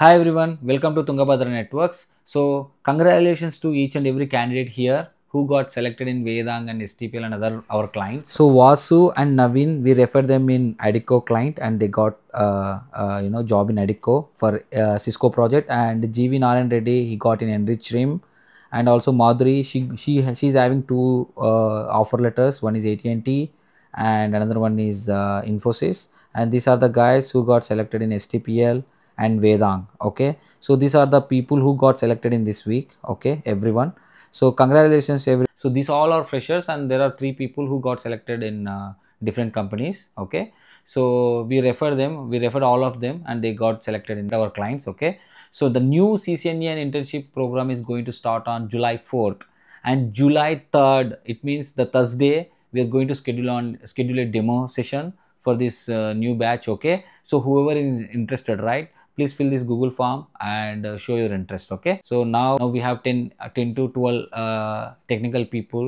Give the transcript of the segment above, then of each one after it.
Hi everyone, welcome to Tungabhadra Networks. So congratulations to each and every candidate here who got selected in Vedang and STPL and other our clients. So Vasu and Navin, we referred them in Adico client and they got uh, uh, you know job in Adico for uh, Cisco project and GV Naran Reddy he got in Enrich Rim and also Madhuri she she is having two uh, offer letters one is AT&T and another one is uh, Infosys and these are the guys who got selected in STPL and Vedang. Okay. So these are the people who got selected in this week. Okay. Everyone. So congratulations every. So these all are freshers and there are three people who got selected in uh, different companies. Okay. So we refer them, we refer all of them and they got selected in our clients. Okay. So the new CCNEN internship program is going to start on July 4th and July 3rd. It means the Thursday we are going to schedule on schedule a demo session for this uh, new batch. Okay. So whoever is interested, right? please fill this google form and uh, show your interest okay so now, now we have 10 uh, 10 to 12 uh, technical people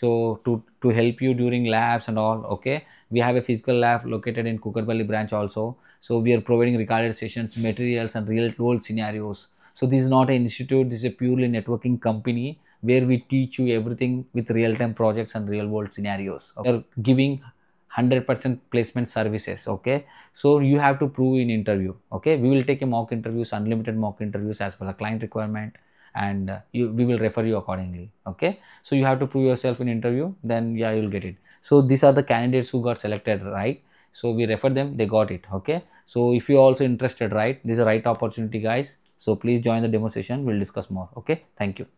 so to to help you during labs and all okay we have a physical lab located in kukatpally branch also so we are providing recorded sessions materials and real world scenarios so this is not an institute this is a purely networking company where we teach you everything with real-time projects and real-world scenarios. We are giving 100% placement services okay so you have to prove in interview okay we will take a mock interviews unlimited mock interviews as per the client requirement and uh, you, we will refer you accordingly okay so you have to prove yourself in interview then yeah you'll get it so these are the candidates who got selected right so we refer them they got it okay so if you are also interested right this is right opportunity guys so please join the demo session we'll discuss more okay thank you